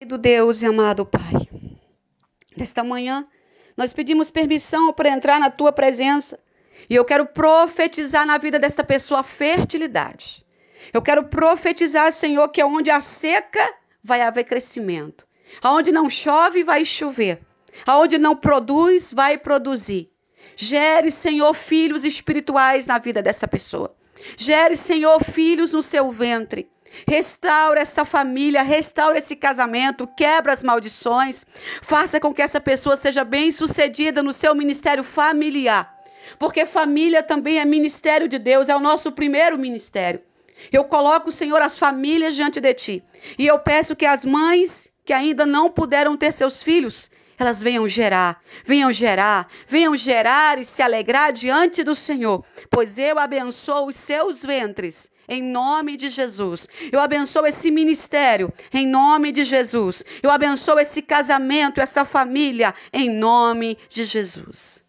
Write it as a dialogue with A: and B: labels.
A: Querido Deus e amado Pai, nesta manhã nós pedimos permissão para entrar na tua presença e eu quero profetizar na vida desta pessoa fertilidade. Eu quero profetizar, Senhor, que onde há seca vai haver crescimento, aonde não chove vai chover, aonde não produz vai produzir. Gere, Senhor, filhos espirituais na vida desta pessoa. Gere, Senhor, filhos no seu ventre. Restaura essa família, restaura esse casamento, quebra as maldições. Faça com que essa pessoa seja bem-sucedida no seu ministério familiar. Porque família também é ministério de Deus, é o nosso primeiro ministério. Eu coloco, Senhor, as famílias diante de ti. E eu peço que as mães que ainda não puderam ter seus filhos, elas venham gerar, venham gerar, venham gerar e se alegrar diante do Senhor, pois eu abençoo os seus ventres em nome de Jesus. Eu abençoo esse ministério, em nome de Jesus. Eu abençoo esse casamento, essa família, em nome de Jesus.